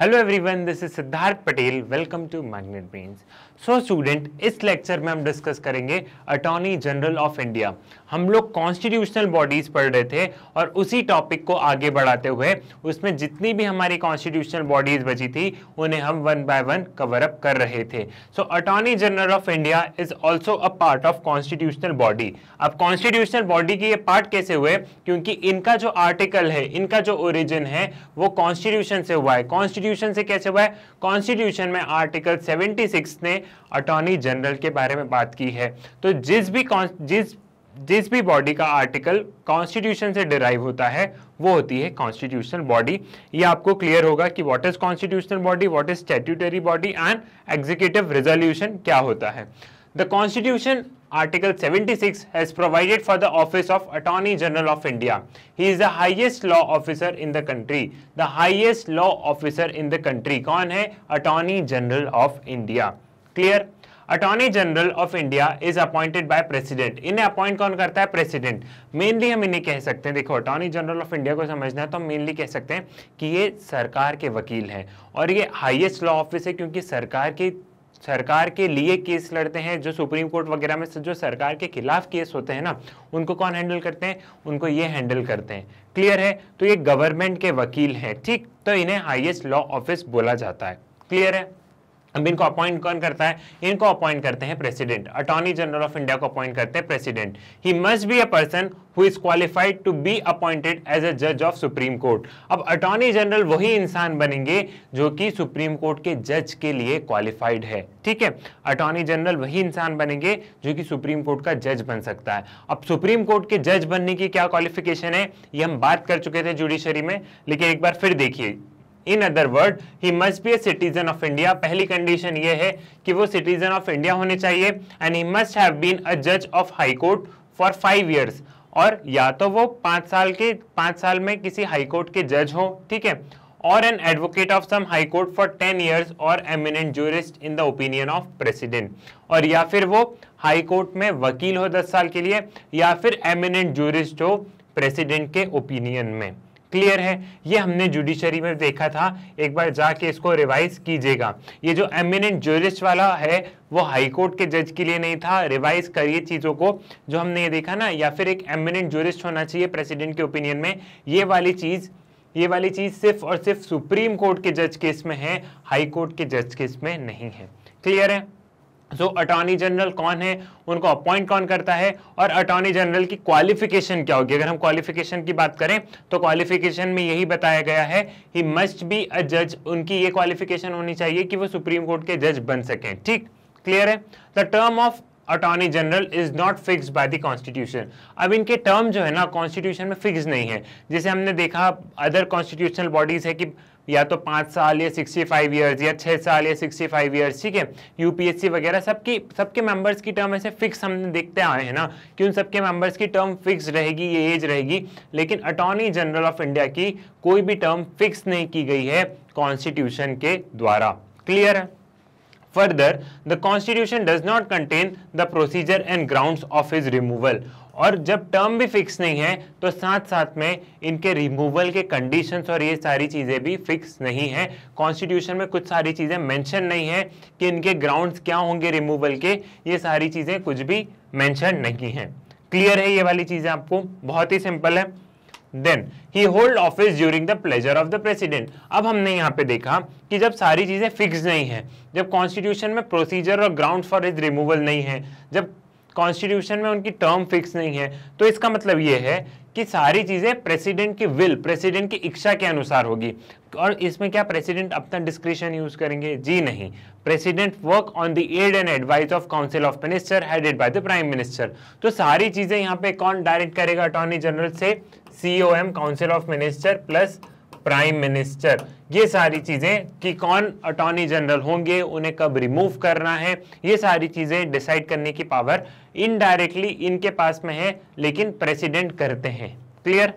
Hello everyone this is Siddharth Patel welcome to Magnet Brains so student इस lecture में हम discuss करेंगे अटॉर्नी जनरल ऑफ इंडिया हम लोग कॉन्स्टिट्यूशनल बॉडीज़ पढ़ रहे थे और उसी टॉपिक को आगे बढ़ाते हुए उसमें जितनी भी हमारी कॉन्स्टिट्यूशनल बॉडीज़ बची थी उन्हें हम one by one cover up कर रहे थे so attorney general of India is also a part of constitutional body अब कॉन्स्टिट्यूशनल बॉडी की ये पार्ट कैसे हुए क्योंकि इनका जो आर्टिकल है इनका जो ओरिजिन है वो कॉन्स्टिट्यूशन से हुआ है कॉन्स्टिट्यूशन से कैसे हुआ है कॉन्स्टिट्यूशन में आर्टिकल 76 ने अटॉर्नी जनरल के बारे में बात की है तो जिस भी जिस जिस भी बॉडी का आर्टिकल कॉन्स्टिट्यूशन से डिराइव होता है वो होती है कॉन्स्टिट्यूशनल बॉडी ये आपको क्लियर होगा कि what is constitutional body what is statutory body and executive resolution क्या होता है the constitution article 76 six has provided for the office of attorney general of India he is the highest law officer in the country the highest law officer in the country कौन है attorney general of India clear attorney general of India is appointed by president इन्हें appoint कौन करता है president mainly हम इन्हें कह सकते हैं देखो अटॉर्नी जनरल ऑफ इंडिया को समझना है तो हम मेनली कह सकते हैं कि ये सरकार के वकील हैं और ये हाईएस्ट लॉ ऑफिस है क्योंकि सरकार की सरकार के लिए केस लड़ते हैं जो सुप्रीम कोर्ट वगैरह में जो सरकार के खिलाफ केस होते हैं ना उनको कौन हैंडल करते हैं उनको ये हैंडल करते हैं क्लियर है तो ये गवर्नमेंट के वकील हैं ठीक तो इन्हें हाईएस्ट लॉ ऑफिस बोला जाता है क्लियर है अब इनको अपॉइंट कौन करता है इनको अपॉइंट करते हैं president attorney general of India को अपॉइंट करते हैं president he must be a person who is qualified to be appointed as a जज ऑफ सुप्रीम कोर्ट अब अटॉर्नी जनरल वही इंसान बनेंगे जो कि सुप्रीम कोर्ट के जज के लिए क्वालिफाइड है ठीक है अटॉर्नी जनरल वही इंसान बनेंगे जो कि सुप्रीम कोर्ट का जज बन सकता है अब सुप्रीम कोर्ट के जज बनने की क्या क्वालिफिकेशन है ये हम बात कर चुके थे जुडिशरी में लेकिन एक बार फिर देखिए in other word he must be a citizen of India पहली कंडीशन ये है कि वो सिटीजन ऑफ इंडिया होने चाहिए and he must have been a जज of high court for five years और या तो वो पाँच साल के पाँच साल में किसी हाई कोर्ट के जज हो ठीक है और an advocate of some high court for ten years और eminent jurist in the opinion of president और या फिर वो हाई कोर्ट में वकील हो दस साल के लिए या फिर एमिनेंट जूरिस्ट हो प्रेसिडेंट के ओपिनियन में क्लियर है ये हमने जुडिशरी में देखा था एक बार जाके इसको रिवाइज कीजिएगा ये जो एमिनेंट जूरिस्ट वाला है वो हाई कोर्ट के जज के लिए नहीं था रिवाइज करिए चीज़ों को जो हमने ये देखा ना या फिर एक एमिनेंट जूरिस्ट होना चाहिए प्रेसिडेंट के ओपिनियन में ये वाली चीज़ ये वाली चीज़ सिर्फ और सिर्फ सुप्रीम कोर्ट के जज केस में है हाई कोर्ट के जज केस में नहीं है क्लियर है सो अटॉर्नी जनरल कौन है उनको अपॉइंट कौन करता है और अटॉर्नी जनरल की क्वालिफिकेशन क्या होगी अगर हम क्वालिफिकेशन की बात करें तो क्वालिफिकेशन में यही बताया गया है ही मस्ट बी अ जज उनकी ये क्वालिफिकेशन होनी चाहिए कि वो सुप्रीम कोर्ट के जज बन सकें ठीक क्लियर है the term of attorney general is not fix by the constitution अब इनके टर्म जो है ना कॉन्स्टिट्यूशन में फिक्स नहीं है जैसे हमने देखा अदर कॉन्स्टिट्यूशनल बॉडीज है कि या तो पाँच साल या सिक्सटी फाइव ईयर्स या छः साल या सिक्सटी फाइव ईयर्स ठीक है यूपीएससी वगैरह सबकी सबके मेंबर्स की टर्म ऐसे फिक्स हम देखते आए हैं ना कि उन सबके मेंबर्स की टर्म फिक्स रहेगी ये एज रहेगी लेकिन अटॉर्नी जनरल ऑफ इंडिया की कोई भी टर्म फिक्स नहीं की गई है कॉन्स्टिट्यूशन के द्वारा क्लियर है further the constitution does not contain the procedure and ground of his removal और जब टर्म भी फिक्स नहीं है तो साथ साथ में इनके रिमूवल के कंडीशंस और ये सारी चीज़ें भी फिक्स नहीं है कॉन्स्टिट्यूशन में कुछ सारी चीज़ें मेंशन नहीं है कि इनके ग्राउंड्स क्या होंगे रिमूवल के ये सारी चीज़ें कुछ भी मेंशन नहीं है क्लियर है ये वाली चीज़ें आपको बहुत ही सिंपल है then he hold office during the pleasure of the president अब हमने यहाँ पे देखा कि जब सारी चीज़ें फिक्स नहीं है जब कॉन्स्टिट्यूशन में प्रोसीजर और ग्राउंड फॉर इज रिमूवल नहीं है जब कॉन्स्टिट्यूशन में उनकी टर्म फिक्स नहीं है तो इसका मतलब ये है कि सारी चीज़ें प्रेसिडेंट की विल प्रेसिडेंट की इच्छा के अनुसार होगी और इसमें क्या प्रेसिडेंट अपना डिस्क्रिप्शन यूज करेंगे जी नहीं president work on the aid and advice of council of minister headed by the prime minister तो सारी चीज़ें यहाँ पे कौन डायरेक्ट करेगा अटॉर्नी जनरल से CO council of minister plus prime minister ये सारी चीज़ें कि कौन अटॉर्नी जनरल होंगे उन्हें कब रिमूव करना है ये सारी चीज़ें डिसाइड करने की पावर इनडायरेक्टली इनके पास में है लेकिन प्रेसिडेंट करते हैं clear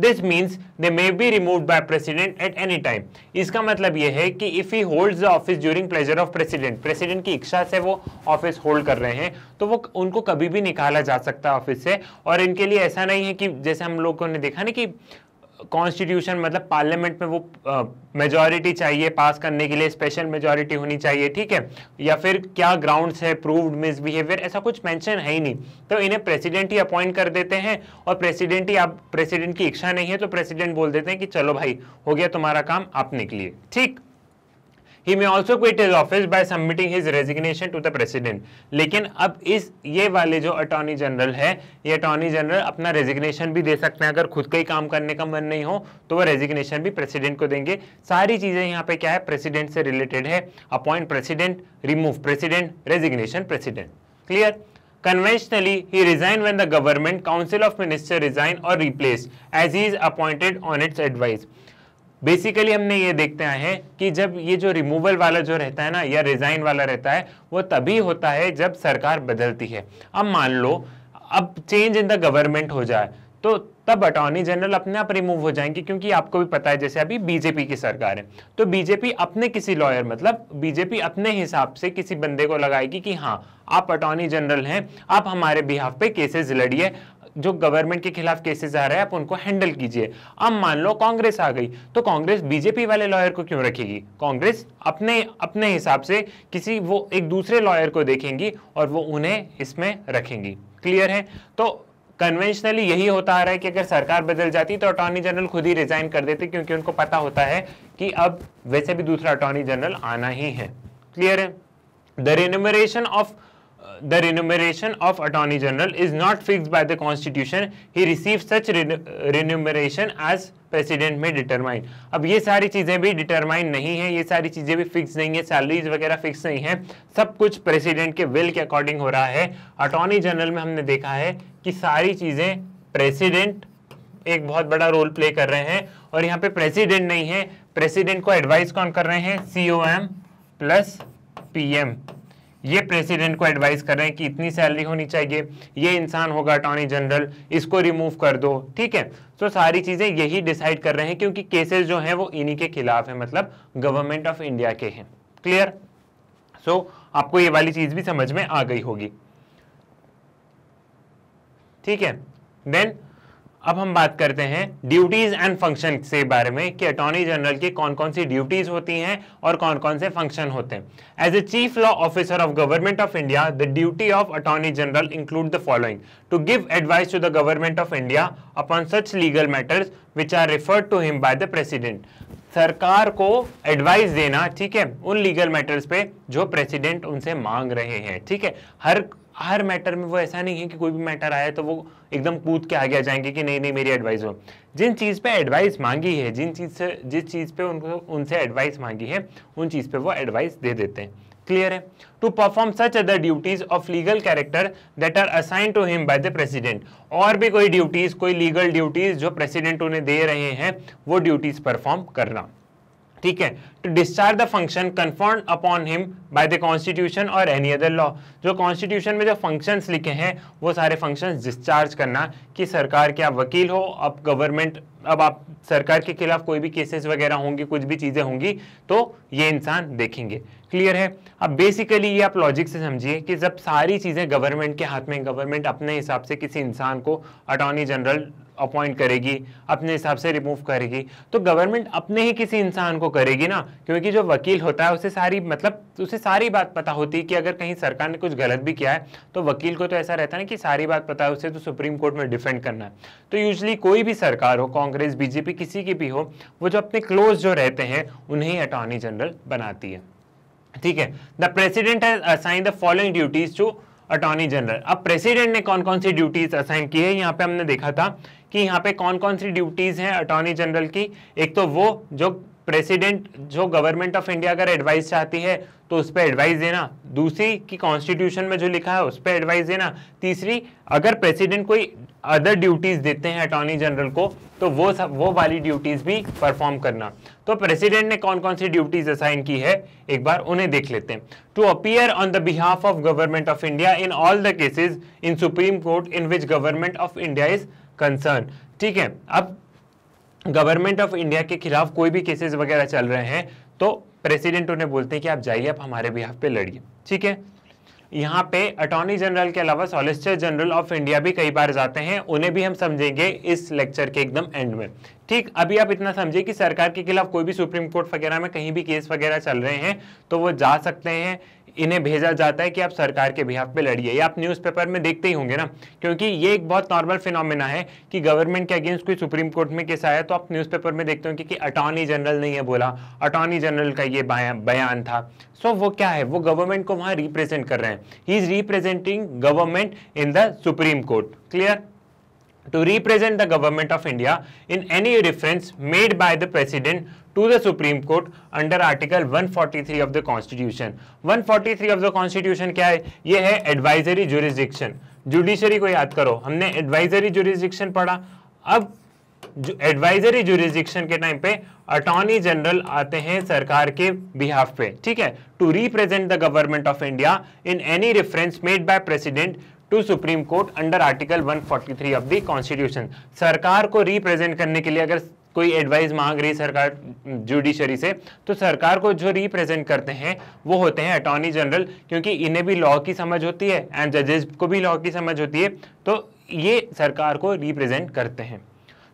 this means they may be remove by president at any time इसका मतलब यह है कि if he hold the office during pleasure of president president की इच्छा से वो ऑफिस होल्ड कर रहे हैं तो वो उनको कभी भी निकाला जा सकता है ऑफिस से और इनके लिए ऐसा नहीं है कि जैसे हम लोगों ने देखा ना कि कॉन्स्टिट्यूशन मतलब पार्लियामेंट में वो मेजॉरिटी चाहिए पास करने के लिए स्पेशल मेजॉरिटी होनी चाहिए ठीक है या फिर क्या ग्राउंड्स है प्रूव्ड मिसबिहेवियर ऐसा कुछ मेंशन है ही नहीं तो इन्हें प्रेसिडेंट ही अपॉइंट कर देते हैं और प्रेसिडेंट ही आप प्रेसिडेंट की इच्छा नहीं है तो प्रेसिडेंट बोल देते हैं कि चलो भाई हो गया तुम्हारा काम आप निकलिए ठीक he may also quit his office by submitting his resignation to the president लेकिन अब इस ये वाले जो अटॉर्नी जनरल है ये अटॉर्नी जनरल अपना रेजिग्नेशन भी दे सकते हैं अगर खुद का ही काम करने का मन नहीं हो तो वह रेजिग्नेशन भी प्रेसिडेंट को देंगे सारी चीज़ें यहाँ पे क्या है प्रेसिडेंट से रिलेटेड है appoint president remove president resignation president clear Conventionally, he resign when the government, council of minister resign or replace as he is appointed on its advice. Basically हमने ये देखते आए हैं कि जब ये जो रिमूवल वाला जो रहता है ना या रिजाइन वाला रहता है वो तभी होता है जब सरकार बदलती है अब मान लो अब चेंज इन द गवर्नमेंट हो जाए तो तब अटॉर्नी जनरल अपने आप रिमूव हो जाएंगे क्योंकि आपको भी पता है जैसे अभी बीजेपी की सरकार है तो बीजेपी अपने किसी लॉयर मतलब बीजेपी अपने हिसाब से किसी बंदे को लगाएगी कि हाँ आप अटॉर्नी जनरल हैं आप हमारे बिहाफ पे केसेस लड़िए जो गवर्नमेंट के खिलाफ केसेस आ रहे हैं आप उनको हैंडल कीजिए अब मान लो कांग्रेस आ गई तो कांग्रेस बीजेपी वाले लॉयर को क्यों रखेगी कांग्रेस अपने अपने हिसाब से किसी वो एक दूसरे लॉयर को देखेंगी और वो उन्हें इसमें रखेंगी क्लियर है तो कन्वेंशनली यही होता आ रहा है कि अगर सरकार बदल जाती तो अटॉर्नी जनरल खुद ही रिजाइन कर देते क्योंकि उनको पता होता है कि अब वैसे भी दूसरा अटॉर्नी जनरल आना ही है क्लियर है the remuneration of the remuneration of attorney general is not fixed by the constitution he receives such uh, remuneration as president में डिटरमाइन अब ये सारी चीज़ें भी डिटरमाइन नहीं है ये सारी चीज़ें भी फिक्स नहीं है सैलरीज वगैरह फिक्स नहीं है सब कुछ प्रेसिडेंट के विल के अकॉर्डिंग हो रहा है अटॉर्नी जनरल में हमने देखा है कि सारी चीज़ें प्रेसिडेंट एक बहुत बड़ा रोल प्ले कर रहे हैं और यहाँ पे प्रेसिडेंट नहीं है प्रेसिडेंट को एडवाइस कौन कर रहे हैं C O M plus P M ये प्रेसिडेंट को एडवाइस कर रहे हैं कि इतनी सैलरी होनी चाहिए ये इंसान होगा अटॉर्नी जनरल इसको रिमूव कर दो ठीक है तो सारी चीज़ें यही डिसाइड कर रहे हैं क्योंकि केसेस जो हैं वो इन्हीं के खिलाफ है मतलब गवर्नमेंट ऑफ इंडिया के हैं क्लियर सो आपको ये वाली चीज़ भी समझ में आ गई होगी ठीक है देन अब हम बात करते हैं ड्यूटीज एंड फंक्शन से बारे में कि अटॉर्नी जनरल की कौन कौन सी ड्यूटीज होती हैं और कौन कौन से फंक्शन होते हैं as a chief law officer of government of India the duty of attorney general include the following to give advice to the government of India upon such legal matters which are referred to him by the president सरकार को advice देना ठीक है उन legal matters पे जो president उनसे मांग रहे हैं ठीक है हर हर मैटर में वो ऐसा नहीं है कि कोई भी मैटर आया तो वो एकदम कूद के आगे आ जाएंगे कि नहीं नहीं मेरी एडवाइस हो जिन चीज़ पे एडवाइस मांगी है जिन चीज़ से जिस चीज़ पे उनको उनसे एडवाइस मांगी है उन चीज़ पे वो एडवाइस दे देते हैं क्लियर है to perform such other duties of legal character that are assign to him by the president और भी कोई ड्यूटीज कोई लीगल ड्यूटीज जो प्रेसिडेंट उन्हें दे रहे हैं वो ड्यूटीज परफॉर्म करना ठीक है to discharge the function confirm upon him by the constitution और एनी अदर लॉ जो कॉन्स्टिट्यूशन में जो फंक्शंस लिखे हैं वो सारे फंक्शंस डिस्चार्ज करना कि सरकार के आप वकील हो आप गवर्नमेंट अब आप सरकार के खिलाफ कोई भी केसेस वगैरह होंगे कुछ भी चीज़ें होंगी तो ये इंसान देखेंगे क्लियर है अब बेसिकली ये आप लॉजिक से समझिए कि जब सारी चीज़ें गवर्नमेंट के हाथ में गवर्नमेंट अपने हिसाब से किसी इंसान को अटॉर्नी जनरल अपॉइंट करेगी अपने हिसाब से रिमूव करेगी तो गवर्नमेंट अपने ही किसी इंसान को करेगी ना क्योंकि जो वकील होता है उसे सारी मतलब उसे सारी बात पता होती है कि अगर कहीं सरकार ने कुछ गलत भी किया है तो वकील को तो ऐसा रहता है ना कि सारी बात पता है उसे तो सुप्रीम कोर्ट में डिफेंड करना है तो यूजली कोई भी सरकार हो कांग्रेस बीजेपी किसी की भी हो वो जो अपने क्लोज जो रहते हैं उन्हें अटॉर्नी जनरल बनाती है ठीक है द प्रेसिडेंट है assign the following duties to attorney general अब प्रेसिडेंट ने कौन कौन सी ड्यूटीज असाइन की है यहाँ पे हमने देखा था कि यहाँ पे कौन कौन सी ड्यूटीज हैं अटॉर्नी जनरल की एक तो वो जो प्रेसिडेंट जो गवर्नमेंट ऑफ इंडिया अगर एडवाइस चाहती है तो उस पर एडवाइस देना दूसरी कि कॉन्स्टिट्यूशन में जो लिखा है उस पर एडवाइस देना तीसरी अगर प्रेसिडेंट कोई अदर ड्यूटीज़ देते हैं अटॉर्नी जनरल को तो वो सब वो वाली ड्यूटीज़ भी परफॉर्म करना तो प्रेसिडेंट ने कौन कौन सी ड्यूटीज़ असाइन की है एक बार उन्हें देख लेते हैं to appear on the behalf of government of India in all the cases in supreme court in which government of India is concern ठीक है अब गवर्नमेंट ऑफ इंडिया के खिलाफ कोई भी केसेस वगैरह चल रहे हैं तो प्रेसिडेंट उन्हें बोलते हैं कि आप जाइए आप हमारे बिहाफ पे लड़िए ठीक है यहाँ पे अटॉर्नी जनरल के अलावा सॉलिसिटर जनरल ऑफ इंडिया भी कई बार जाते हैं उन्हें भी हम समझेंगे इस लेक्चर के एकदम एंड में ठीक अभी आप इतना समझिए कि सरकार के खिलाफ कोई भी सुप्रीम कोर्ट वगैरह में कहीं भी केस वगैरह चल रहे हैं तो वो जा सकते हैं इन्हें भेजा जाता है कि आप सरकार के बिहाफ पे लड़िए या आप न्यूज़पेपर में देखते ही होंगे ना क्योंकि ये एक बहुत नॉर्मल फिनोमिना है कि गवर्नमेंट के अगेंस्ट कोई सुप्रीम कोर्ट में केस आया तो आप न्यूज़पेपर में देखते होंगे कि अटॉर्नी जनरल ने यह बोला अटॉर्नी जनरल का ये बयान था सो so, वो क्या है वो गवर्नमेंट को वहाँ रिप्रेजेंट कर रहे हैं he is representing government in the supreme court clear to represent the government of India in any reference made by the president to the Supreme Court under Article 143 of the Constitution. 143 of the Constitution kya hai ye hai advisory jurisdiction. judiciary ko yaad karo humne advisory jurisdiction padha ab अब advisory jurisdiction के time पे attorney general आते हैं सरकार के behalf पे ठीक है to represent the government of India in any reference made by president to supreme court under article 143 of the constitution सरकार को रिप्रेजेंट करने के लिए अगर कोई एडवाइस मांग रही सरकार जुडिशरी से तो सरकार को जो रिप्रेजेंट करते हैं वो होते हैं अटॉर्नी जनरल क्योंकि इन्हें भी लॉ की समझ होती है एंड जजेस को भी लॉ की समझ होती है तो ये सरकार को रिप्रेजेंट करते हैं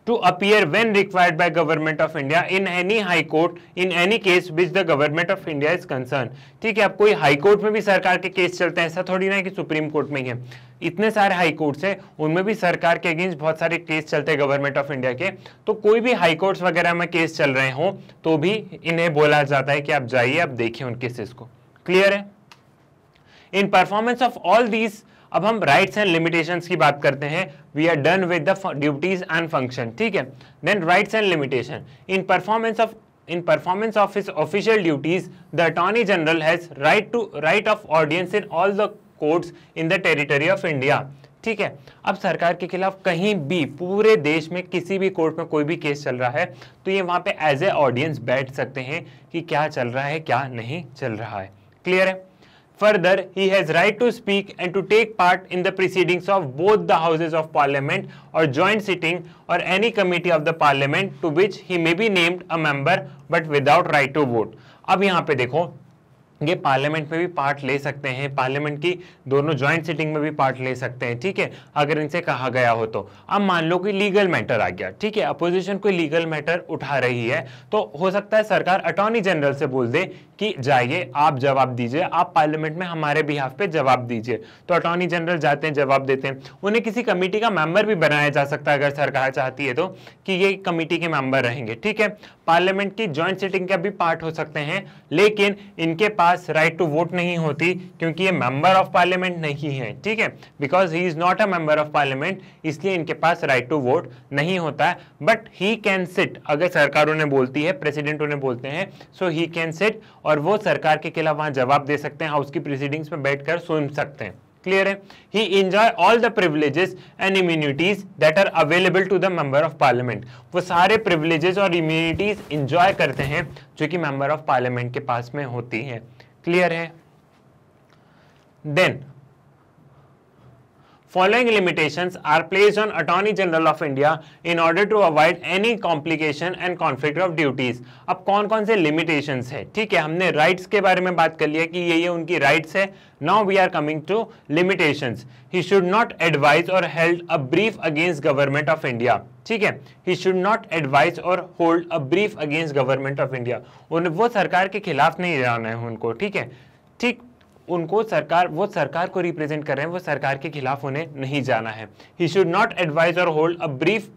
to appear when required by government of India in any high court in any case which the government of India is concerned ठीक है अब कोई हाई कोर्ट में भी सरकार के केस चलते हैं ऐसा थोड़ी ना है कि सुप्रीम कोर्ट में ही है इतने सारे हाई कोर्ट्स हैं उनमें भी सरकार के अगेंस्ट बहुत सारे केस चलते हैं गवर्नमेंट ऑफ इंडिया के तो कोई भी हाई कोर्ट्स वगैरह में केस चल रहे हों तो भी इन्हें बोला जाता है कि आप जाइए आप देखिए उन केसेस को क्लियर है in performance of all these अब हम राइट्स एंड लिमिटेशंस की बात करते हैं we are done with the duties and function ठीक है then rights and limitation in performance of in performance of his official duties the attorney general has right to right of audience in all the courts in the territory of India ठीक है अब सरकार के खिलाफ कहीं भी पूरे देश में किसी भी कोर्ट में कोई भी केस चल रहा है तो ये वहाँ पे एज ए ऑडियंस बैठ सकते हैं कि क्या चल रहा है क्या नहीं चल रहा है क्लियर है Further, he has right to speak and to take part in the proceedings of both the Houses of Parliament or joint sitting or any committee of the Parliament to which he may be named a member but without right to vote. अब यहाँ पे देखो ये parliament में भी part ले सकते हैं पार्लियामेंट की दोनों ज्वाइंट सिटिंग में भी पार्ट ले सकते हैं ठीक है अगर इनसे कहा गया हो तो अब मान लो कि लीगल मैटर आ गया ठीक है अपोजिशन कोई लीगल मैटर उठा रही है तो हो सकता है सरकार अटॉर्नी जनरल से बोल दे कि जाइए आप जवाब दीजिए आप पार्लियामेंट में हमारे बिहाफ पे जवाब दीजिए तो अटॉर्नी जनरल जाते हैं जवाब देते हैं उन्हें किसी कमेटी का मेंबर भी बनाया जा सकता है अगर सरकार चाहती है तो कि ये कमेटी के मेंबर रहेंगे ठीक है पार्लियामेंट की ज्वाइंट सिटिंग का भी पार्ट हो सकते हैं लेकिन इनके पास पास राइट टू वोट नहीं होती क्योंकि ये मेंबर ऑफ पार्लियामेंट नहीं है ठीक है because he is not a member of parliament इसलिए इनके पास राइट टू वोट नहीं होता है बट ही कैन सिट अगर सरकार उन्हें बोलती है प्रेसिडेंट उन्हें बोलते हैं सो ही कैन सिट और वो सरकार के खिलाफ वहां जवाब दे सकते हैं हाउस की प्रोसीडिंग्स में बैठ सुन सकते हैं क्लियर है he enjoy all the privileges and immunities that are available to the member of parliament वो सारे प्रिविलेजेस और इम्यूनिटीज इंजॉय करते हैं जो कि मेंबर ऑफ पार्लियामेंट के पास में होती है क्लियर है then following limitation are place on attorney general of India in order to avoid any complication and conflict of duties अब कौन कौन से लिमिटेशन है ठीक है हमने राइट्स के बारे में बात कर लिया कि ये ये उनकी राइट्स है now we are coming to limitation he should not advise or held a brief against government of India ठीक है he should not advise or hold a brief against government of India उन्हें वो सरकार के खिलाफ नहीं जाना है उनको ठीक है ठीक उनको सरकार वो सरकार को रिप्रेजेंट कर रहे हैं वो सरकार के खिलाफ उन्हें नहीं जाना है he should not advise or hold a brief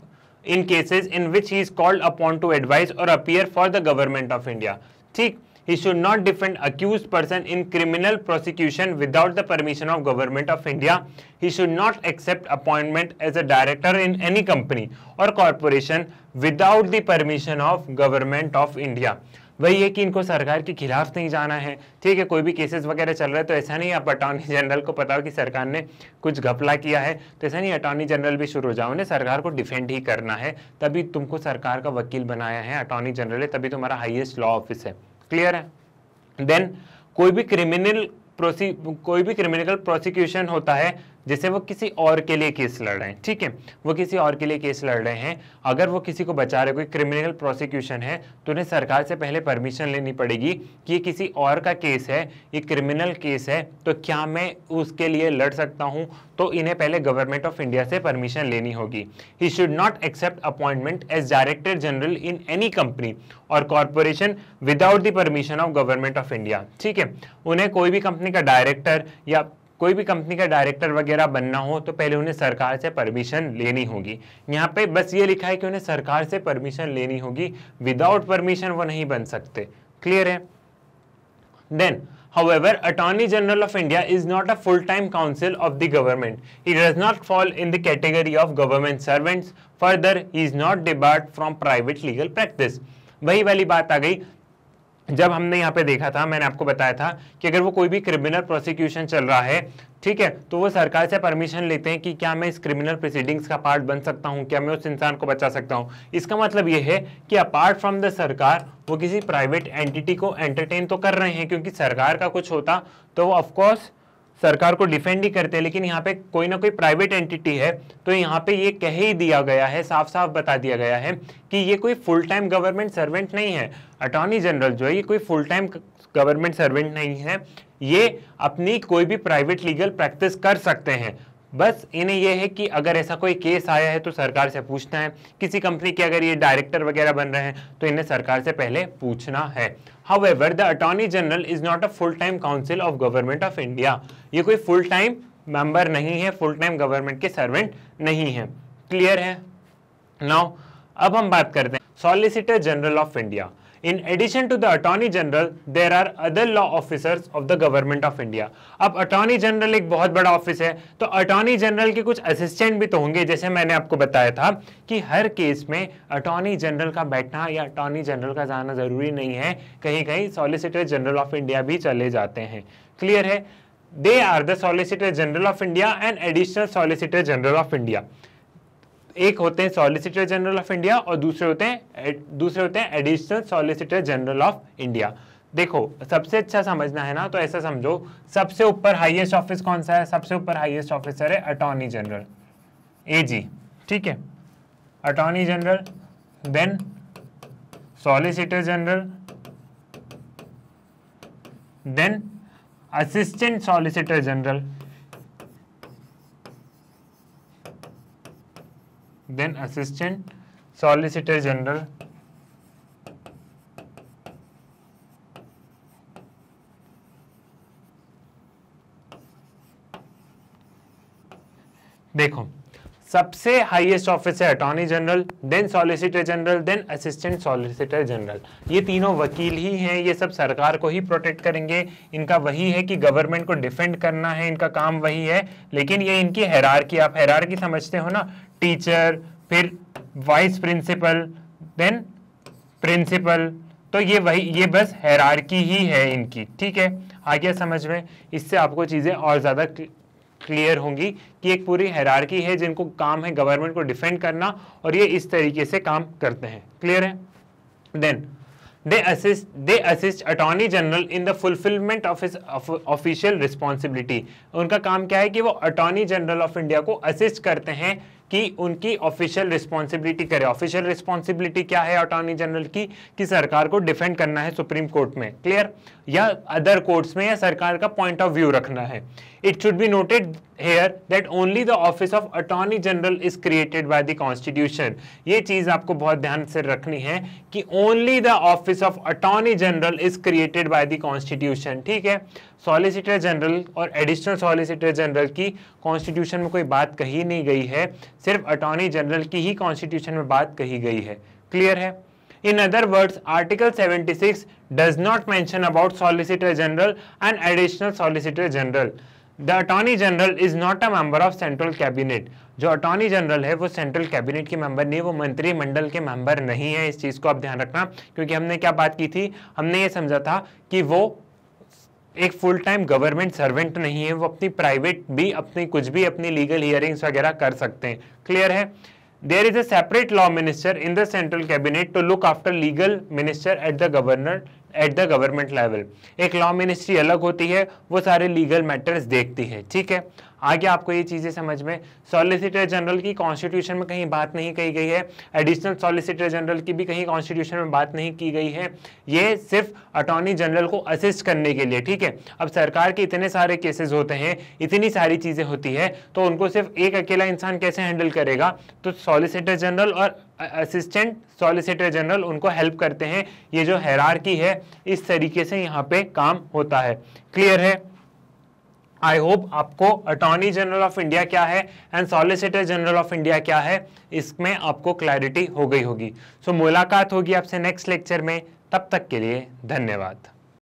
in cases in which he is called upon to advise or appear for the government of India ठीक he should not defend accused person in criminal prosecution without the permission of government of India he should not accept appointment as a director in any company or corporation without the permission of government of India वही है कि इनको सरकार के खिलाफ नहीं जाना है ठीक है कोई भी केसेस वगैरह चल रहे तो ऐसा नहीं आप अटॉर्नी जनरल को पता हो कि सरकार ने कुछ घपला किया है तो ऐसा नहीं अटॉर्नी जनरल भी शुरू हो जाओ उन्हें सरकार को डिफेंड ही करना है तभी तुमको सरकार का वकील बनाया है अटॉर्नी जनरल है तभी तुम्हारा हाइएस्ट लॉ ऑफिस है क्लियर है देन कोई भी क्रिमिनल कोई भी क्रिमिनल प्रोसिक्यूशन होता है जैसे वो किसी और के लिए केस लड़ रहे हैं ठीक है वो किसी और के लिए केस लड़ रहे हैं अगर वो किसी को बचा रहे कोई क्रिमिनल प्रोसिक्यूशन है तो उन्हें सरकार से पहले परमिशन लेनी पड़ेगी कि ये किसी और का केस है ये क्रिमिनल केस है तो क्या मैं उसके लिए लड़ सकता हूँ तो इन्हें पहले गवर्नमेंट ऑफ इंडिया से परमिशन लेनी होगी he should not accept appointment as director general in any company or corporation without the permission of government of India ठीक है उन्हें कोई भी कंपनी का डायरेक्टर या कोई भी कंपनी का डायरेक्टर वगैरह बनना हो तो पहले उन्हें सरकार से परमिशन लेनी होगी यहाँ पे बस ये लिखा है कि उन्हें सरकार से परमिशन लेनी होगी विदाउट परमिशन वो नहीं बन सकते क्लियर है then however attorney general of india is not a full time counsel of the government he does not fall in the category of government servants further he is not debarred from private legal practice वही वाली बात आ गई जब हमने यहाँ पे देखा था मैंने आपको बताया था कि अगर वो कोई भी क्रिमिनल प्रोसिक्यूशन चल रहा है ठीक है तो वो सरकार से परमिशन लेते हैं कि क्या मैं इस क्रिमिनल प्रोसीडिंग्स का पार्ट बन सकता हूँ क्या मैं उस इंसान को बचा सकता हूँ इसका मतलब ये है कि अपार्ट फ्रॉम द सरकार वो किसी प्राइवेट एंटिटी को एंटरटेन तो कर रहे हैं क्योंकि सरकार का कुछ होता तो वो ऑफकोर्स सरकार को डिफेंड ही करते हैं लेकिन यहाँ पे कोई ना कोई प्राइवेट एंटिटी है तो यहाँ पे ये कह ही दिया गया है साफ साफ बता दिया गया है कि ये कोई फुल टाइम गवर्नमेंट सर्वेंट नहीं है अटॉर्नी जनरल जो है ये कोई फुल टाइम गवर्नमेंट सर्वेंट नहीं है ये अपनी कोई भी प्राइवेट लीगल प्रैक्टिस कर सकते हैं बस इन्हें यह है कि अगर ऐसा कोई केस आया है तो सरकार से पूछना है किसी कंपनी के अगर ये डायरेक्टर वगैरह बन रहे हैं तो इन्हें सरकार से पहले पूछना है however the attorney general is not a full time council of government of india ye koi full time member nahi hai full time government ke servant nahi hai clear hai now अब हम बात करते हैं solicitor general of India in addition to the attorney general there are other law officers of the government of India अब attorney general एक बहुत बड़ा office है तो अटॉर्नी जनरल के कुछ असिस्टेंट भी तो होंगे जैसे मैंने आपको बताया था कि हर केस में अटॉर्नी जनरल का बैठना या अटॉर्नी जनरल का जाना जरूरी नहीं है कहीं कहीं सॉलिसिटर जनरल ऑफ इंडिया भी चले जाते हैं क्लियर है they are the solicitor general of India and additional solicitor general of India एक होते हैं सॉलिसिटर जनरल ऑफ इंडिया और दूसरे होते हैं दूसरे होते हैं additional solicitor general of India देखो सबसे अच्छा समझना है ना तो ऐसा समझो सबसे ऊपर हाईएस्ट ऑफिस कौन सा है सबसे ऊपर हाईएस्ट ऑफिसर है अटॉर्नी जनरल एजी ठीक है attorney general then solicitor general then assistant solicitor general then assistant solicitor general देखो सबसे हाईएस्ट ऑफिस है attorney general then solicitor general then assistant solicitor general ये तीनों वकील ही हैं ये सब सरकार को ही प्रोटेक्ट करेंगे इनका वही है कि गवर्नमेंट को डिफेंड करना है इनका काम वही है लेकिन ये इनकी की आप की समझते हो ना टीचर फिर वाइस प्रिंसिपल देन प्रिंसिपल तो ये वही ये बस हैरारकी ही है इनकी ठीक है आ गया समझ में इससे आपको चीज़ें और ज़्यादा क्लियर होंगी कि एक पूरी हैरारकी है जिनको काम है गवर्नमेंट को डिफेंड करना और ये इस तरीके से काम करते हैं क्लियर है then they assist they assist attorney general in the fulfilment of his official responsibility उनका काम क्या है कि वो अटॉर्नी जनरल ऑफ इंडिया को असिस्ट करते हैं कि उनकी ऑफिशियल रिस्पॉन्सिबिलिटी करे ऑफिशियल रिस्पॉन्सिबिलिटी क्या है अटॉर्नी जनरल की कि सरकार को डिफेंड करना है सुप्रीम कोर्ट में क्लियर या अदर कोर्ट्स में या सरकार का पॉइंट ऑफ व्यू रखना है it should be noted here that only the office of attorney general is created by the constitution ये चीज आपको बहुत ध्यान से रखनी है कि only the office of attorney general is created by the constitution ठीक है सॉलिसिटर जनरल और एडिशनल सॉलिसिटर जनरल की कॉन्स्टिट्यूशन में कोई बात कही नहीं गई है सिर्फ अटॉर्नी जनरल की ही कॉन्स्टिट्यूशन में बात कही गई है क्लियर है In other words, Article 76 does not mention about Solicitor General and Additional Solicitor General. The attorney general is not a member of central cabinet जो अटॉर्नी जनरल है वो सेंट्रल कैबिनेट के मेंबर नहीं वो मंत्रिमंडल के मेंबर नहीं है इस चीज़ को आप ध्यान रखना क्योंकि हमने क्या बात की थी हमने ये समझा था कि वो एक फुल टाइम गवर्नमेंट सर्वेंट नहीं है वो अपनी प्राइवेट भी अपनी कुछ भी अपनी लीगल हियरिंग्स वगैरह कर सकते हैं क्लियर है there is a separate law minister in the central cabinet to look after legal minister at the governor at the government level एक लॉ मिनिस्ट्री अलग होती है वो सारे लीगल मैटर्स देखती है ठीक है आगे आपको ये चीज़ें समझ में सॉलिसिटर जनरल की कॉन्स्टिट्यूशन में कहीं बात नहीं कही गई है एडिशनल सॉलिसिटर जनरल की भी कहीं कॉन्स्टिट्यूशन में बात नहीं की गई है ये सिर्फ अटॉर्नी जनरल को असिस्ट करने के लिए ठीक है अब सरकार के इतने सारे केसेस होते हैं इतनी सारी चीज़ें होती है तो उनको सिर्फ एक अकेला इंसान कैसे हैंडल करेगा तो सॉलिसिटर जनरल और असिस्टेंट सॉलिसिटर जनरल उनको हेल्प करते हैं ये जो हैरारकी है इस तरीके से यहाँ पे काम होता है क्लियर है आई होप आपको अटॉर्नी जनरल ऑफ इंडिया क्या है and solicitor general of India क्या है इसमें आपको क्लैरिटी हो गई होगी सो so, मुलाकात होगी आपसे नेक्स्ट लेक्चर में तब तक के लिए धन्यवाद